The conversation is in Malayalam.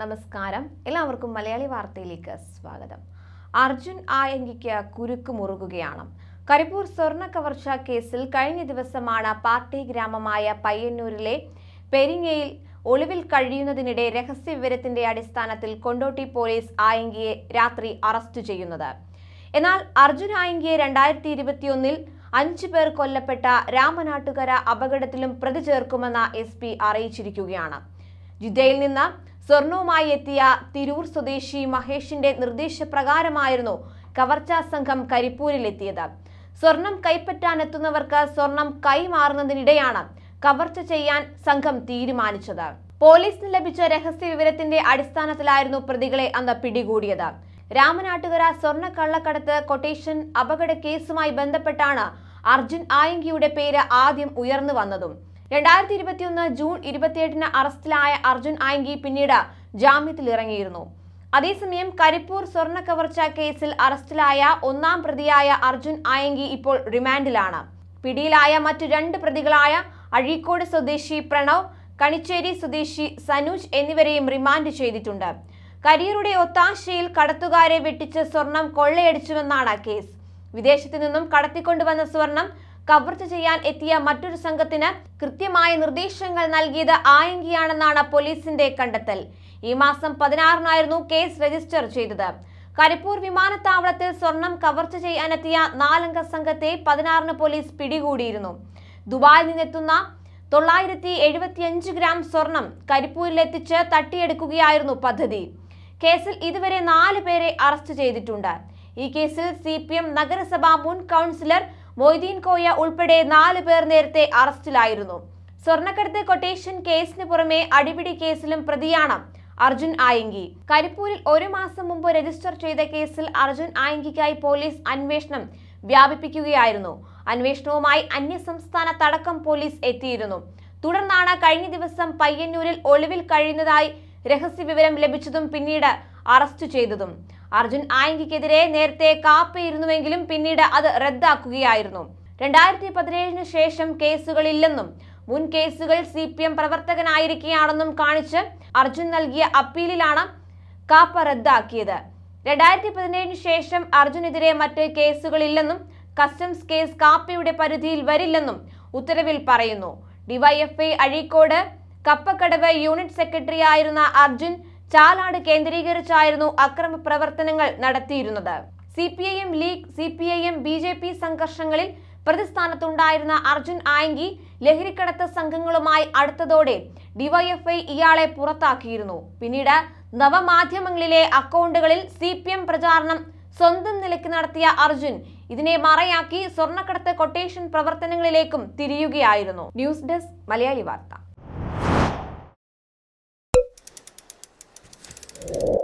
നമസ്കാരം എല്ലാവർക്കും മലയാളി വാർത്തയിലേക്ക് സ്വാഗതം അർജുൻ ആയങ്കിക്ക് കുരുക്ക് മുറുകുകയാണ് കരിപ്പൂർ സ്വർണ്ണ കവർച്ച കേസിൽ കഴിഞ്ഞ ദിവസമാണ് പാർട്ടി ഗ്രാമമായ പയ്യന്നൂരിലെ പെരിങ്ങയിൽ ഒളിവിൽ കഴിയുന്നതിനിടെ വിവരത്തിന്റെ അടിസ്ഥാനത്തിൽ കൊണ്ടോട്ടി പോലീസ് ആയങ്കിയെ രാത്രി അറസ്റ്റ് ചെയ്യുന്നത് എന്നാൽ അർജുൻ ആയങ്കിയെ രണ്ടായിരത്തി ഇരുപത്തിയൊന്നിൽ അഞ്ചു പേർ കൊല്ലപ്പെട്ട രാമനാട്ടുകര അപകടത്തിലും പ്രതി ചേർക്കുമെന്ന് എസ് പി അറിയിച്ചിരിക്കുകയാണ് ജിദ്ദയിൽ നിന്ന് സ്വർണവുമായി എത്തിയ തിരൂർ സ്വദേശി മഹേഷിന്റെ നിർദ്ദേശപ്രകാരമായിരുന്നു കവർച്ചാ സംഘം കരിപ്പൂരിലെത്തിയത് സ്വർണം കൈപ്പറ്റാനെത്തുന്നവർക്ക് സ്വർണം കൈമാറുന്നതിനിടെയാണ് കവർച്ച ചെയ്യാൻ സംഘം തീരുമാനിച്ചത് പോലീസിന് ലഭിച്ച രഹസ്യ വിവരത്തിന്റെ അടിസ്ഥാനത്തിലായിരുന്നു പ്രതികളെ അന്ന് പിടികൂടിയത് രാമനാട്ടുകര സ്വർണ്ണ കള്ളക്കടത്ത് കൊട്ടേഷൻ അപകട കേസുമായി ബന്ധപ്പെട്ടാണ് അർജുൻ ആയങ്കിയുടെ പേര് ആദ്യം ഉയർന്നു വന്നതും രണ്ടായിരത്തി ഇരുപത്തിയൊന്ന് ജൂൺ ഇരുപത്തിയെട്ടിന് അറസ്റ്റിലായ അർജുൻ ആയങ്കി പിന്നീട് ജാമ്യത്തിൽ ഇറങ്ങിയിരുന്നു അതേസമയം കരിപ്പൂർ സ്വർണ്ണ കവർച്ച കേസിൽ അറസ്റ്റിലായ ഒന്നാം പ്രതിയായ അർജുൻ ആയങ്കി ഇപ്പോൾ റിമാൻഡിലാണ് പിടിയിലായ മറ്റു രണ്ട് പ്രതികളായ അഴീക്കോട് സ്വദേശി പ്രണവ് കണിച്ചേരി സ്വദേശി സനൂജ് എന്നിവരെയും റിമാൻഡ് ചെയ്തിട്ടുണ്ട് കരിയറുടെ ഒത്താശയിൽ കടത്തുകാരെ വെട്ടിച്ച് സ്വർണം കൊള്ളയടിച്ചുവെന്നാണ് കേസ് വിദേശത്തു നിന്നും കടത്തിക്കൊണ്ടുവന്ന സ്വർണം കവർച്ച ചെയ്യാൻ എത്തിയ മറ്റൊരു സംഘത്തിന് കൃത്യമായ നിർദ്ദേശങ്ങൾ നൽകിയത് ആയങ്കിയാണെന്നാണ് പോലീസിന്റെ കണ്ടെത്തൽ ഈ മാസം പതിനാറിനായിരുന്നു കേസ് രജിസ്റ്റർ ചെയ്തത് കരിപ്പൂർ വിമാനത്താവളത്തിൽ സ്വർണം കവർച്ച ചെയ്യാനെത്തിയ നാലംഗ സംഘത്തെ പതിനാറിന് പോലീസ് പിടികൂടിയിരുന്നു ദുബായിൽ നിന്നെത്തുന്ന തൊള്ളായിരത്തി എഴുപത്തിയഞ്ച് ഗ്രാം സ്വർണം കരിപ്പൂരിലെത്തിച്ച് തട്ടിയെടുക്കുകയായിരുന്നു പദ്ധതി കേസിൽ ഇതുവരെ നാല് പേരെ അറസ്റ്റ് ചെയ്തിട്ടുണ്ട് ഈ കേസിൽ സി പി എം നഗരസഭാ മുൻ കൗൺസിലർ മൊയ്തീൻ കോയ ഉൾപ്പെടെ നാല് പേർ നേരത്തെ അറസ്റ്റിലായിരുന്നു സ്വർണ്ണക്കടത്ത് കൊട്ടേഷൻ കേസിന് പുറമെ അടിപിടി കേസിലും പ്രതിയാണ് അർജുൻ ആയങ്കി കരിപ്പൂരിൽ ഒരു മാസം മുമ്പ് രജിസ്റ്റർ ചെയ്ത കേസിൽ അർജുൻ ആയങ്കിക്കായി പോലീസ് അന്വേഷണം വ്യാപിപ്പിക്കുകയായിരുന്നു അന്വേഷണവുമായി തടക്കം പോലീസ് എത്തിയിരുന്നു തുടർന്നാണ് കഴിഞ്ഞ ദിവസം പയ്യന്നൂരിൽ ഒളിവിൽ കഴിയുന്നതായി രഹസ്യവിവരം ലഭിച്ചതും പിന്നീട് അറസ്റ്റ് ചെയ്തതും അർജുൻ ആയങ്കിക്കെതിരെ നേരത്തെ ഇരുന്നുവെങ്കിലും പിന്നീട് അത് റദ്ദാക്കുകയായിരുന്നു രണ്ടായിരത്തി പതിനേഴിന് ശേഷം കേസുകളില്ലെന്നും മുൻ കേസുകൾ സി പി എം പ്രവർത്തകനായിരിക്കുകയാണെന്നും കാണിച്ച് അർജുൻ നൽകിയ അപ്പീലിലാണ് കാപ്പ റദ്ദാക്കിയത് രണ്ടായിരത്തി പതിനേഴിന് ശേഷം അർജുനെതിരെ മറ്റ് കേസുകളില്ലെന്നും കസ്റ്റംസ് കേസ് കാപ്പയുടെ പരിധിയിൽ വരില്ലെന്നും ഉത്തരവിൽ പറയുന്നു DYFI Azhikode Kappakkadavu unit secretary ആയിരുന്ന അർജുൻ ചാലാട് കേന്ദ്രീകരിച്ചായിരുന്നു അക്രമ പ്രവർത്തനങ്ങൾ നടത്തിയിരുന്നത് C P I M league C P I M B J P സംഘർഷങ്ങളിൽ പ്രതിസ്ഥാനത്തുണ്ടായിരുന്ന അർജുൻ ആയങ്കി ലഹരിക്കടത്ത് സംഘങ്ങളുമായി അടുത്തതോടെ ഡിവൈഎഫ്ഐ ഇയാളെ പുറത്താക്കിയിരുന്നു പിന്നീട് നവമാധ്യമങ്ങളിലെ അക്കൗണ്ടുകളിൽ സി പി എം പ്രചാരണം സ്വന്തം നിലയ്ക്ക് നടത്തിയ അർജുൻ ഇതിനെ മറയാക്കി സ്വർണ്ണക്കടത്ത് കൊട്ടേഷൻ പ്രവർത്തനങ്ങളിലേക്കും തിരിയുകയായിരുന്നു ന്യൂസ് ഡെസ്ക് മലയാളി വാർത്ത you